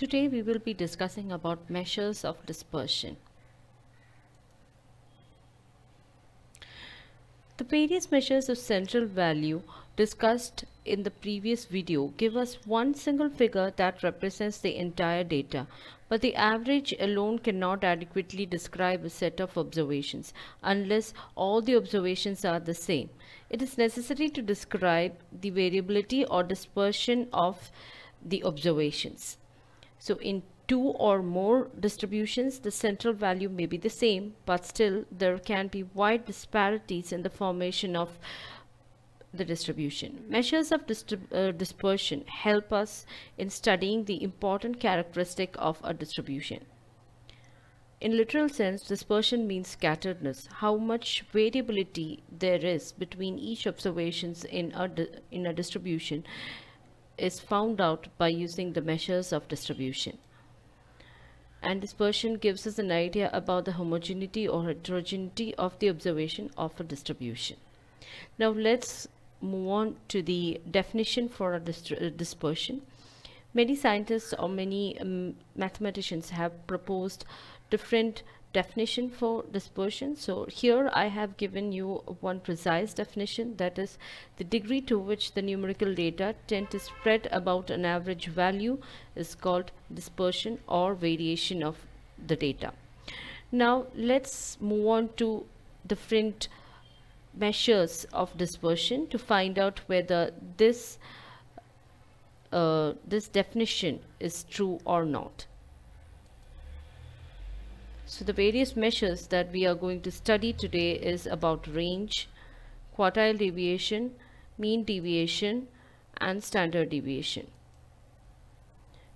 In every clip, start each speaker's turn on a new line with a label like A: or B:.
A: Today we will be discussing about measures of dispersion. The various measures of central value discussed in the previous video give us one single figure that represents the entire data, but the average alone cannot adequately describe a set of observations unless all the observations are the same. It is necessary to describe the variability or dispersion of the observations. So in two or more distributions, the central value may be the same, but still there can be wide disparities in the formation of the distribution. Measures of uh, dispersion help us in studying the important characteristic of a distribution. In literal sense, dispersion means scatteredness, how much variability there is between each observations in a, in a distribution is found out by using the measures of distribution. And dispersion gives us an idea about the homogeneity or heterogeneity of the observation of a distribution. Now let's move on to the definition for a dispersion. Uh, many scientists or many um, mathematicians have proposed different definition for dispersion. So here I have given you one precise definition that is the degree to which the numerical data tend to spread about an average value is called dispersion or variation of the data. Now let's move on to different measures of dispersion to find out whether this uh, this definition is true or not. So the various measures that we are going to study today is about range, quartile deviation, mean deviation and standard deviation.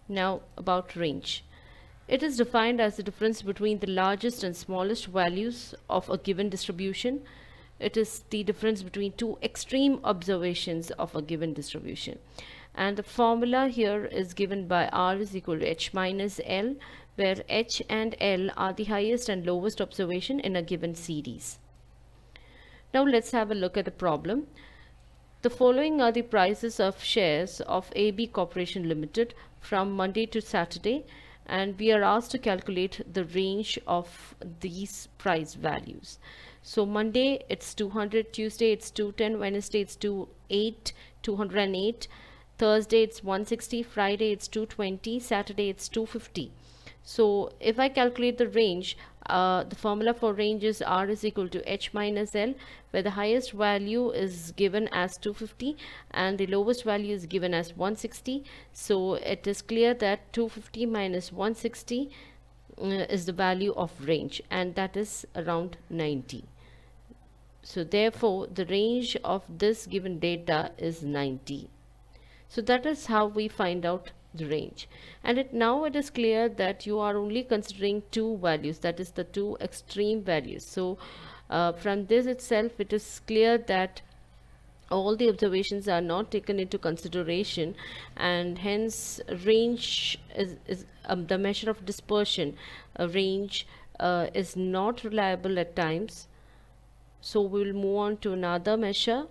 A: Now about range. It is defined as the difference between the largest and smallest values of a given distribution. It is the difference between two extreme observations of a given distribution. And the formula here is given by R is equal to H minus L where H and L are the highest and lowest observation in a given series. Now let's have a look at the problem. The following are the prices of shares of AB Corporation Limited from Monday to Saturday and we are asked to calculate the range of these price values. So Monday it's 200, Tuesday it's 210, Wednesday it's 28, 208, Thursday it's 160, Friday it's 220, Saturday it's 250. So if I calculate the range, uh, the formula for range is R is equal to H minus L, where the highest value is given as 250 and the lowest value is given as 160. So it is clear that 250 minus 160 uh, is the value of range and that is around 90. So therefore, the range of this given data is 90. So that is how we find out the range and it, now it is clear that you are only considering two values that is the two extreme values so uh, from this itself it is clear that all the observations are not taken into consideration and hence range is, is um, the measure of dispersion uh, range uh, is not reliable at times so we will move on to another measure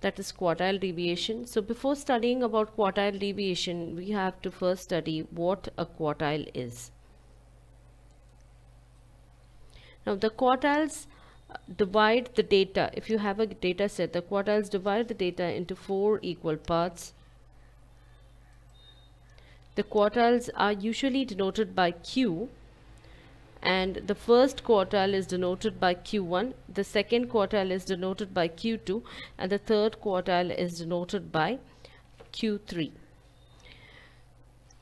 A: that is quartile deviation. So before studying about quartile deviation, we have to first study what a quartile is. Now the quartiles divide the data. If you have a data set, the quartiles divide the data into four equal parts. The quartiles are usually denoted by Q and the first quartile is denoted by Q1, the second quartile is denoted by Q2 and the third quartile is denoted by Q3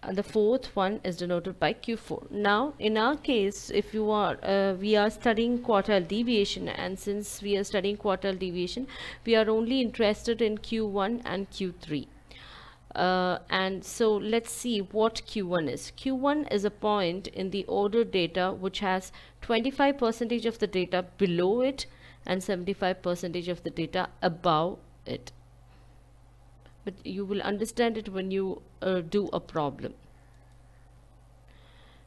A: and the fourth one is denoted by Q4. Now in our case if you are uh, we are studying quartile deviation and since we are studying quartile deviation we are only interested in Q1 and Q3 uh, and so let's see what Q1 is. Q1 is a point in the order data which has 25 percentage of the data below it and 75 percentage of the data above it. But you will understand it when you uh, do a problem.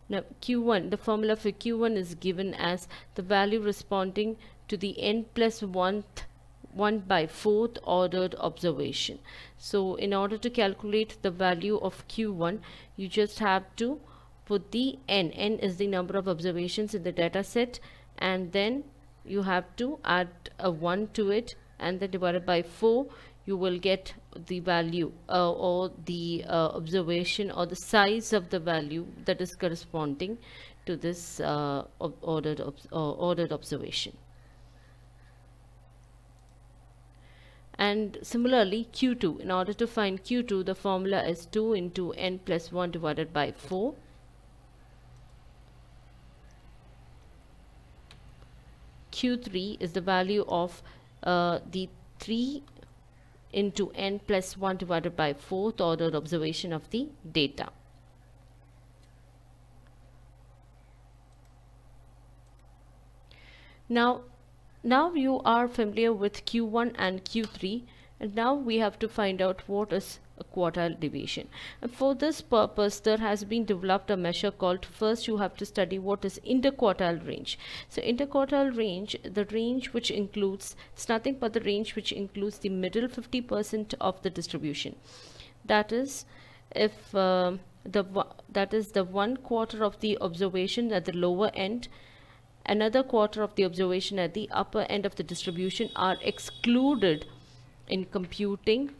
A: Now Q1, the formula for Q1 is given as the value responding to the n plus 1th 1 by 4th ordered observation. So in order to calculate the value of Q1, you just have to put the N. N is the number of observations in the data set and then you have to add a 1 to it and then divided by 4 you will get the value uh, or the uh, observation or the size of the value that is corresponding to this uh, ordered, ob uh, ordered observation. and similarly q2 in order to find q2 the formula is 2 into n plus 1 divided by 4 q3 is the value of uh, the 3 into n plus 1 divided by 4th order observation of the data. Now now you are familiar with Q1 and Q3 and now we have to find out what is a quartile deviation. And for this purpose there has been developed a measure called first you have to study what is interquartile range. So interquartile range the range which includes it's nothing but the range which includes the middle 50% of the distribution. That is if uh, the that is the one quarter of the observation at the lower end another quarter of the observation at the upper end of the distribution are excluded in computing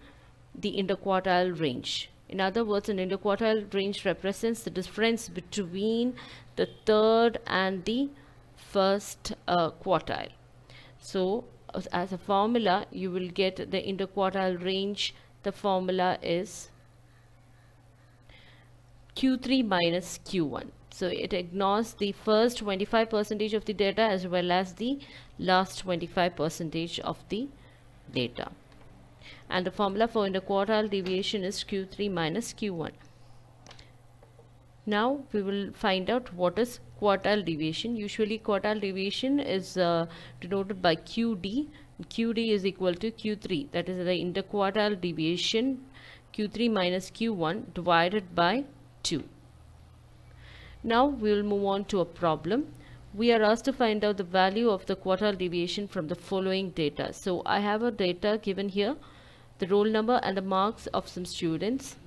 A: the interquartile range. In other words, an interquartile range represents the difference between the third and the first uh, quartile. So as a formula, you will get the interquartile range. The formula is Q3 minus Q1. So it ignores the first 25 percentage of the data as well as the last 25 percentage of the data. And the formula for interquartile deviation is Q3 minus Q1. Now we will find out what is quartile deviation. Usually quartile deviation is uh, denoted by QD. QD is equal to Q3 that is the interquartile deviation Q3 minus Q1 divided by 2 now we will move on to a problem. We are asked to find out the value of the quartile deviation from the following data. So I have a data given here, the roll number and the marks of some students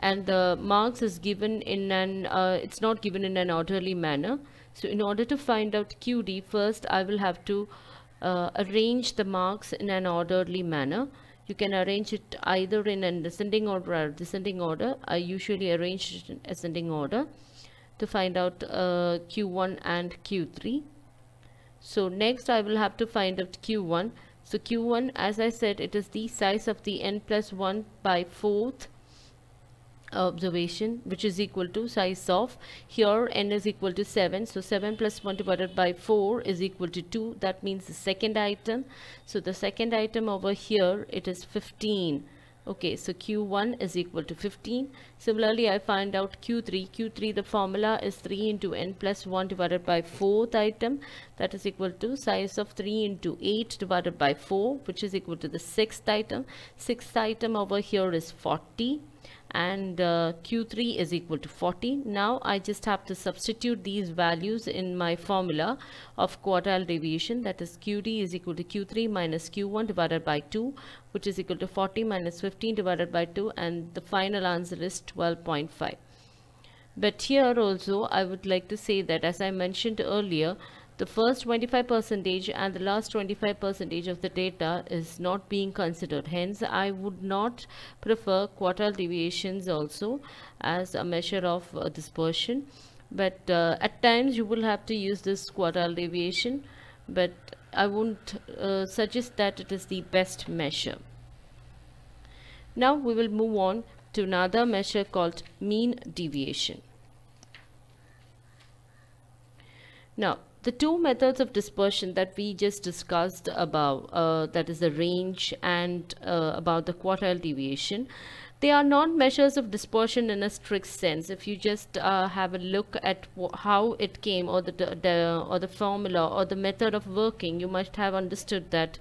A: and the marks is given in an, uh, it's not given in an orderly manner. So in order to find out QD, first I will have to uh, arrange the marks in an orderly manner. You can arrange it either in an ascending order or descending order. I usually arrange it in ascending order to find out uh, q1 and q3 so next I will have to find out q1 so q1 as I said it is the size of the n plus 1 by fourth observation which is equal to size of here n is equal to 7 so 7 plus 1 divided by 4 is equal to 2 that means the second item so the second item over here it is 15 Okay, so Q1 is equal to 15. Similarly, I find out Q3. Q3, the formula is 3 into n plus 1 divided by 4th item. That is equal to size of 3 into 8 divided by 4, which is equal to the 6th item. 6th item over here is 40 and uh, Q3 is equal to 40. Now I just have to substitute these values in my formula of quartile deviation that is QD is equal to Q3 minus Q1 divided by 2 which is equal to 40 minus 15 divided by 2 and the final answer is 12.5. But here also I would like to say that as I mentioned earlier the first 25% and the last 25% of the data is not being considered. Hence, I would not prefer quartile deviations also as a measure of uh, dispersion. But uh, at times you will have to use this quartile deviation, but I won't uh, suggest that it is the best measure. Now we will move on to another measure called mean deviation. Now, the two methods of dispersion that we just discussed above, uh, that is the range and uh, about the quartile deviation, they are not measures of dispersion in a strict sense. If you just uh, have a look at how it came or the, the, or the formula or the method of working, you must have understood that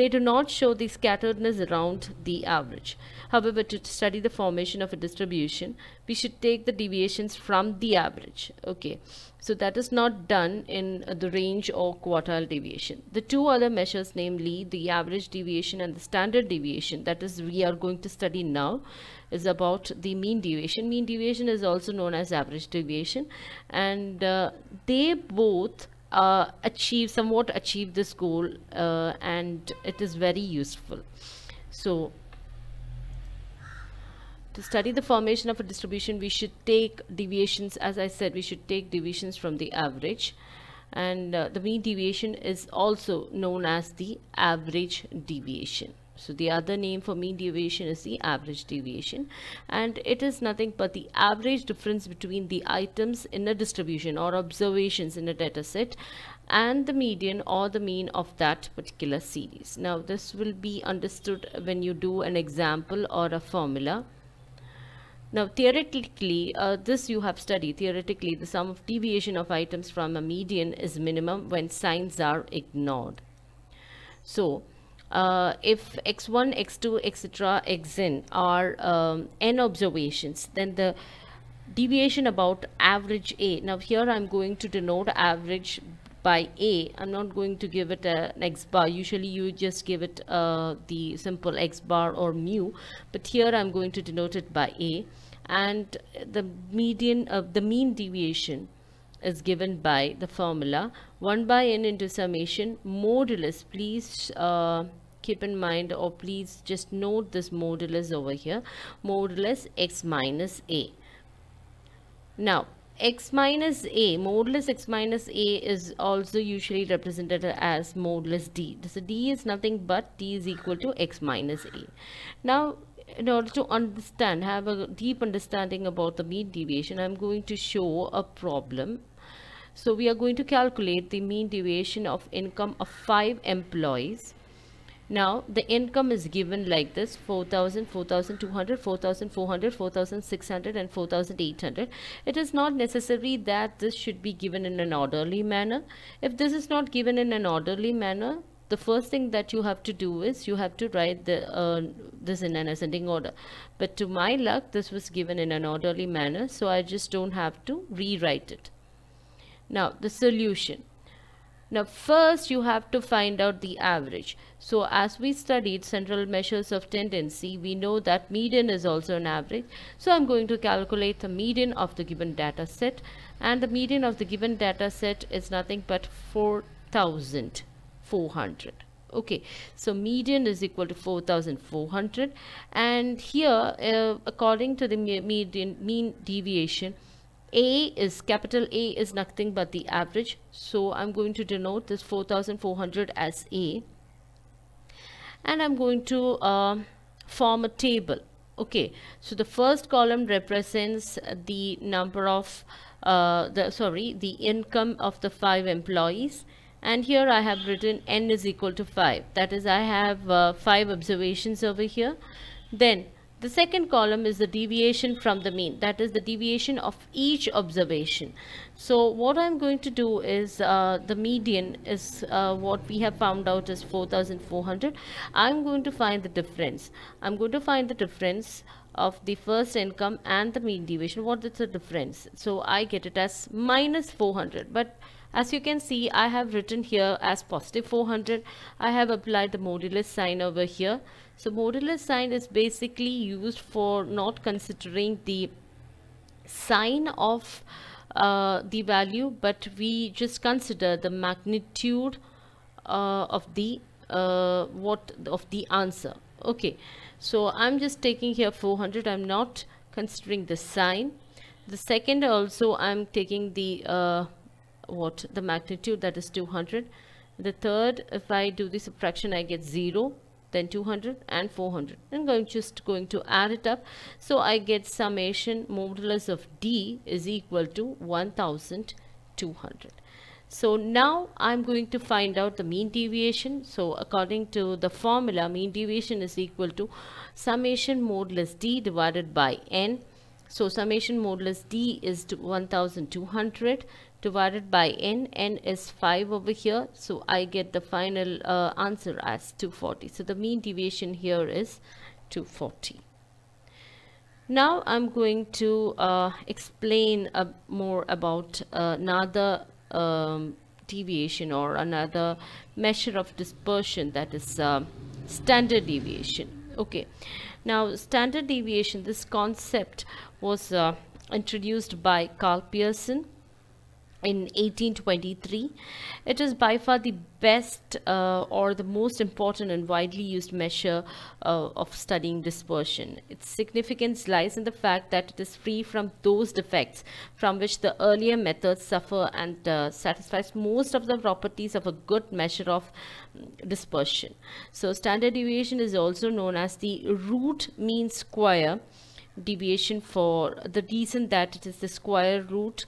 A: they do not show the scatteredness around the average. However, to study the formation of a distribution, we should take the deviations from the average. Okay, so that is not done in uh, the range or quartile deviation. The two other measures, namely the average deviation and the standard deviation, that is we are going to study now, is about the mean deviation. Mean deviation is also known as average deviation and uh, they both uh, achieve somewhat achieve this goal uh, and it is very useful so to study the formation of a distribution we should take deviations as i said we should take deviations from the average and uh, the mean deviation is also known as the average deviation so the other name for mean deviation is the average deviation and it is nothing but the average difference between the items in a distribution or observations in a data set and the median or the mean of that particular series. Now this will be understood when you do an example or a formula. Now theoretically, uh, this you have studied, theoretically the sum of deviation of items from a median is minimum when signs are ignored. So uh, if x1, x2, etc., xn are um, n observations, then the deviation about average A. Now here I'm going to denote average by A. I'm not going to give it a, an x bar. Usually you just give it uh, the simple x bar or mu, but here I'm going to denote it by A. And the median of uh, the mean deviation is given by the formula 1 by n into summation modulus please uh, keep in mind or please just note this modulus over here modulus x minus a now x minus a modulus x minus a is also usually represented as modulus d so d is nothing but d is equal to x minus a now in order to understand have a deep understanding about the mean deviation i'm going to show a problem so we are going to calculate the mean deviation of income of five employees now the income is given like this 4000, 4200, 4400, 4600 and 4800. It is not necessary that this should be given in an orderly manner. If this is not given in an orderly manner, the first thing that you have to do is you have to write the uh, this in an ascending order but to my luck this was given in an orderly manner so I just don't have to rewrite it now the solution now first you have to find out the average. So as we studied central measures of tendency, we know that median is also an average. So I'm going to calculate the median of the given data set and the median of the given data set is nothing but 4,400 okay so median is equal to 4400 and here uh, according to the median mean deviation a is capital A is nothing but the average. So I'm going to denote this 4400 as A. And I'm going to uh, form a table. Okay, so the first column represents the number of, uh, the sorry, the income of the five employees. And here I have written n is equal to 5. That is, I have uh, 5 observations over here. Then the second column is the deviation from the mean, that is the deviation of each observation. So what I'm going to do is uh, the median is uh, what we have found out is 4,400. I'm going to find the difference. I'm going to find the difference of the first income and the mean deviation. What is the difference? So I get it as minus 400. But as you can see, I have written here as positive 400. I have applied the modulus sign over here. So modulus sign is basically used for not considering the sign of uh, the value but we just consider the magnitude uh, of the uh, what of the answer okay so I'm just taking here 400 I'm not considering the sign the second also I'm taking the uh, what the magnitude that is 200 the third if I do the subtraction I get 0 then 200 and 400 and going just going to add it up so i get summation modulus of d is equal to 1200 so now i'm going to find out the mean deviation so according to the formula mean deviation is equal to summation modulus d divided by n so summation modulus d is 1200 divided by n n is 5 over here so i get the final uh, answer as 240 so the mean deviation here is 240 now i'm going to uh, explain more about another um, deviation or another measure of dispersion that is uh, standard deviation okay now standard deviation this concept was uh, introduced by carl pearson in 1823. It is by far the best uh, or the most important and widely used measure uh, of studying dispersion. Its significance lies in the fact that it is free from those defects from which the earlier methods suffer and uh, satisfies most of the properties of a good measure of mm, dispersion. So standard deviation is also known as the root mean square deviation for the reason that it is the square root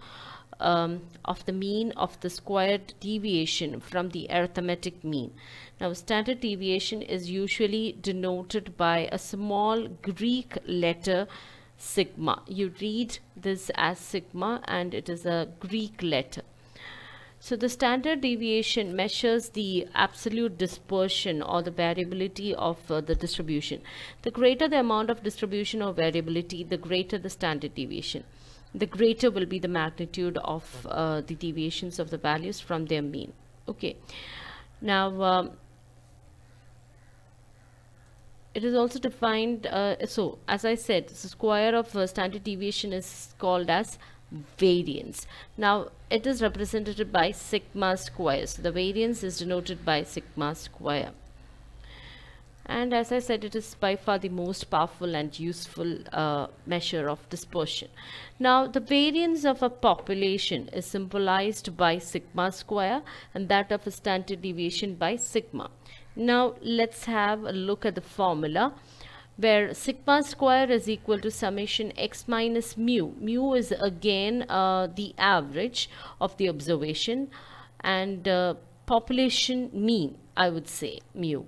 A: um, of the mean of the squared deviation from the arithmetic mean. Now standard deviation is usually denoted by a small Greek letter sigma. You read this as sigma and it is a Greek letter. So the standard deviation measures the absolute dispersion or the variability of uh, the distribution. The greater the amount of distribution or variability, the greater the standard deviation the greater will be the magnitude of uh, the deviations of the values from their mean. Okay. Now, um, it is also defined, uh, so as I said, the square of uh, standard deviation is called as variance. Now, it is represented by sigma square. So, the variance is denoted by sigma square and as I said it is by far the most powerful and useful uh, measure of dispersion. Now the variance of a population is symbolized by sigma square and that of a standard deviation by sigma. Now let's have a look at the formula where sigma square is equal to summation x minus mu. Mu is again uh, the average of the observation and uh, population mean I would say mu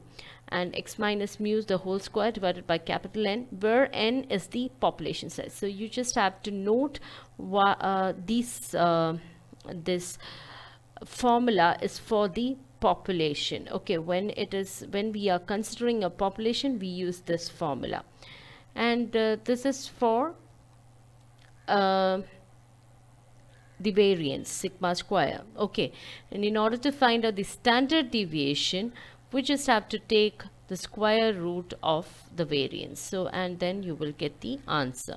A: and x minus mu is the whole square divided by capital N where N is the population size. So you just have to note what uh, uh, this formula is for the population. Okay, when it is when we are considering a population we use this formula and uh, this is for uh, the variance sigma square okay and in order to find out the standard deviation we just have to take the square root of the variance so and then you will get the answer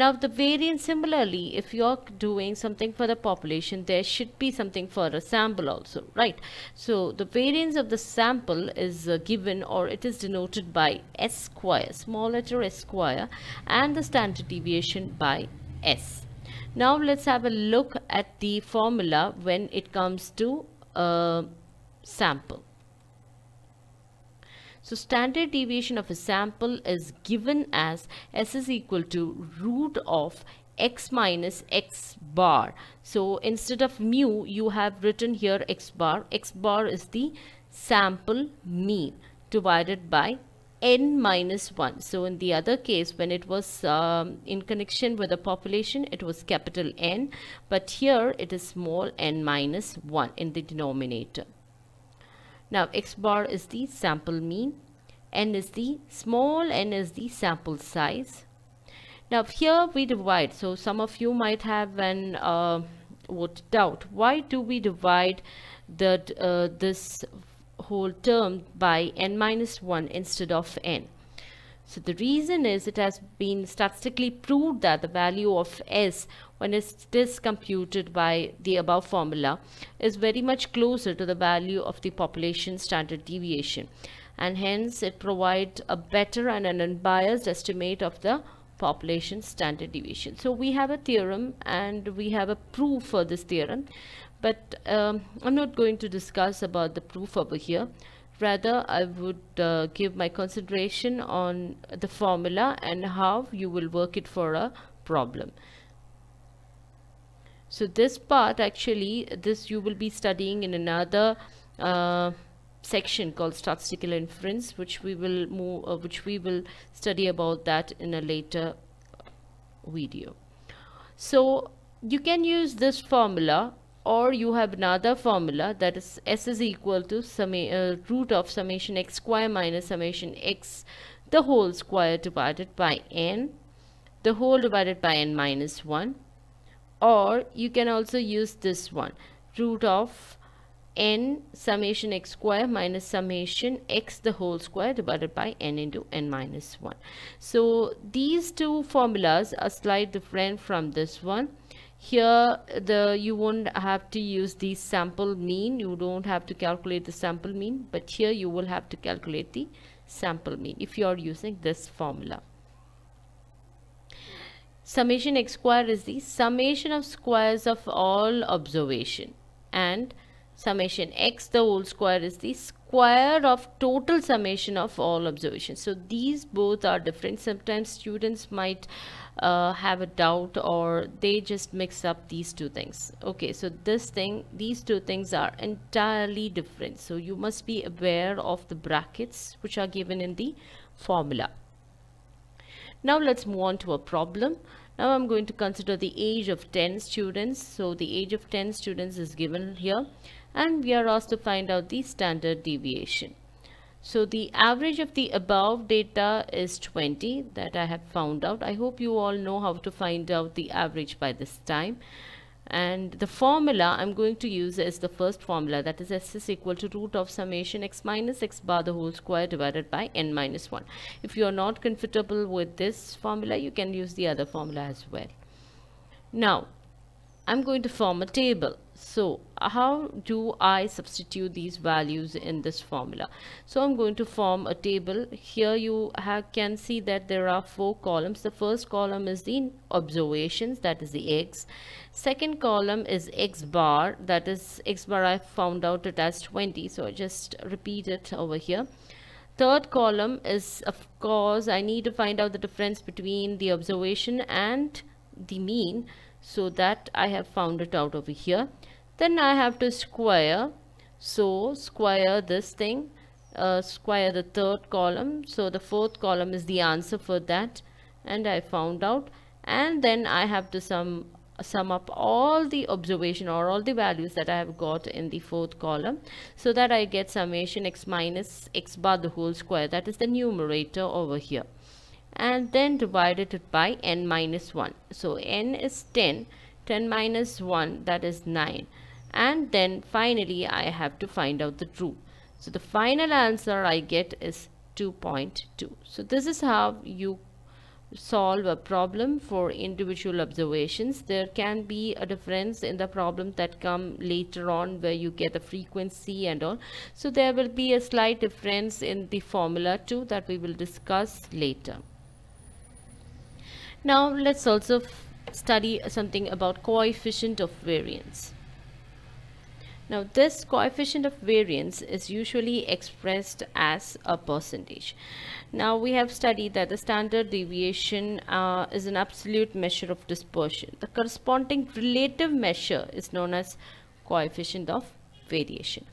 A: now the variance similarly if you're doing something for the population there should be something for a sample also right so the variance of the sample is uh, given or it is denoted by s square small letter s square and the standard deviation by s now let's have a look at the formula when it comes to uh, sample so standard deviation of a sample is given as s is equal to root of x minus x bar. So instead of mu, you have written here x bar. x bar is the sample mean divided by n minus 1. So in the other case, when it was um, in connection with the population, it was capital N, but here it is small n minus 1 in the denominator. Now x bar is the sample mean, n is the small n is the sample size. Now here we divide. So some of you might have an uh, what doubt. Why do we divide that uh, this whole term by n minus 1 instead of n? So the reason is it has been statistically proved that the value of S when it is computed by the above formula is very much closer to the value of the population standard deviation and hence it provides a better and an unbiased estimate of the population standard deviation. So we have a theorem and we have a proof for this theorem but um, I'm not going to discuss about the proof over here rather I would uh, give my consideration on the formula and how you will work it for a problem. So this part actually this you will be studying in another uh, section called statistical inference which we will move uh, which we will study about that in a later video. So you can use this formula or you have another formula that is s is equal to summa, uh, root of summation x square minus summation x the whole square divided by n the whole divided by n minus 1 or you can also use this one root of n summation x square minus summation x the whole square divided by n into n minus 1 so these two formulas are slightly different from this one here the you won't have to use the sample mean you don't have to calculate the sample mean but here you will have to calculate the sample mean if you are using this formula summation x square is the summation of squares of all observation and summation x the whole square is the square of total summation of all observations so these both are different sometimes students might uh, have a doubt or they just mix up these two things okay so this thing these two things are entirely different so you must be aware of the brackets which are given in the formula now let's move on to a problem now I'm going to consider the age of 10 students so the age of 10 students is given here and we are asked to find out the standard deviation so the average of the above data is 20 that I have found out. I hope you all know how to find out the average by this time. And the formula I'm going to use is the first formula that is S is equal to root of summation x minus x bar the whole square divided by n minus 1. If you are not comfortable with this formula, you can use the other formula as well. Now, I'm going to form a table so how do I substitute these values in this formula so I'm going to form a table here you can see that there are four columns the first column is the observations that is the X second column is X bar that is X bar I found out it as 20 so I just repeat it over here third column is of course I need to find out the difference between the observation and the mean so that I have found it out over here then I have to square so square this thing uh, square the third column so the fourth column is the answer for that and I found out and then I have to sum sum up all the observation or all the values that I have got in the fourth column so that I get summation x minus x bar the whole square that is the numerator over here and then divided it by n minus 1 so n is 10 10 minus 1 that is 9 and then finally I have to find out the truth. So the final answer I get is 2.2. So this is how you solve a problem for individual observations. There can be a difference in the problem that come later on where you get the frequency and all. So there will be a slight difference in the formula too that we will discuss later. Now let's also study something about coefficient of variance. Now this coefficient of variance is usually expressed as a percentage. Now we have studied that the standard deviation uh, is an absolute measure of dispersion. The corresponding relative measure is known as coefficient of variation.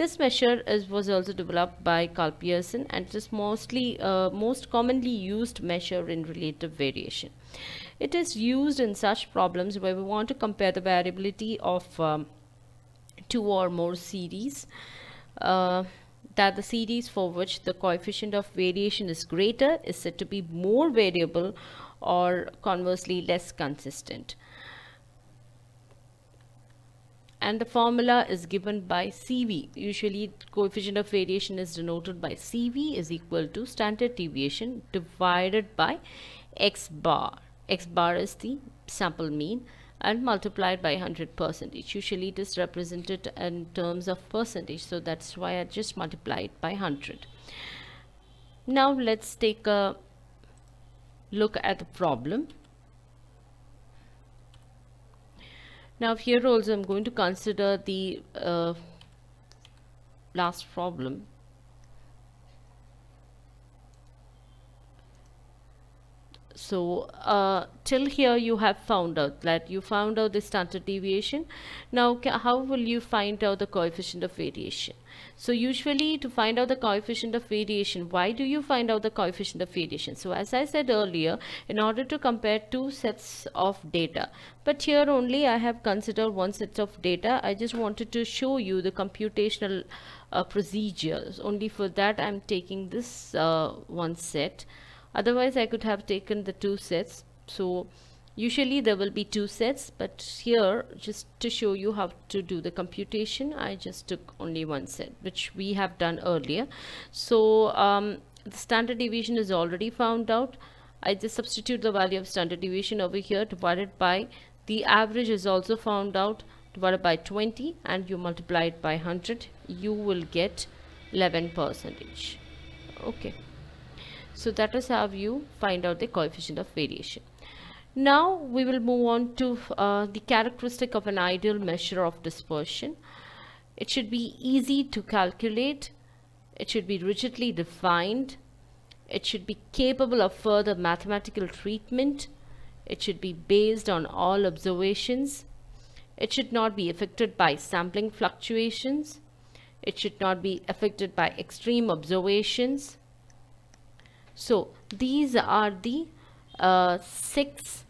A: This measure is, was also developed by Carl Pearson and it is mostly uh, most commonly used measure in relative variation. It is used in such problems where we want to compare the variability of um, two or more series uh, that the series for which the coefficient of variation is greater is said to be more variable or conversely less consistent and the formula is given by CV. Usually coefficient of variation is denoted by CV is equal to standard deviation divided by X bar. X bar is the sample mean and multiplied by 100 percentage. Usually it is represented in terms of percentage. So that's why I just multiplied by 100. Now let's take a look at the problem. Now here also I'm going to consider the uh, last problem So uh, till here you have found out that you found out the standard deviation. Now how will you find out the coefficient of variation? So usually to find out the coefficient of variation, why do you find out the coefficient of variation? So as I said earlier, in order to compare two sets of data, but here only I have considered one set of data. I just wanted to show you the computational uh, procedures. Only for that I'm taking this uh, one set otherwise I could have taken the two sets so usually there will be two sets but here just to show you how to do the computation I just took only one set which we have done earlier so um, the standard deviation is already found out I just substitute the value of standard deviation over here divided by the average is also found out divided by 20 and you multiply it by 100 you will get 11 percentage okay so that is how you find out the coefficient of variation. Now we will move on to uh, the characteristic of an ideal measure of dispersion. It should be easy to calculate. It should be rigidly defined. It should be capable of further mathematical treatment. It should be based on all observations. It should not be affected by sampling fluctuations. It should not be affected by extreme observations so these are the uh, six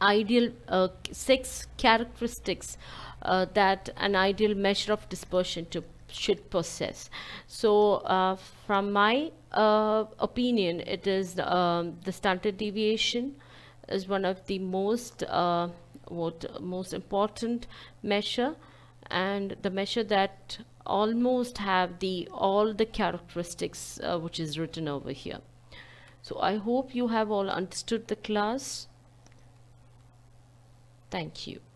A: ideal uh, six characteristics uh, that an ideal measure of dispersion to should possess so uh, from my uh, opinion it is um, the standard deviation is one of the most uh, what most important measure and the measure that almost have the all the characteristics uh, which is written over here so i hope you have all understood the class thank you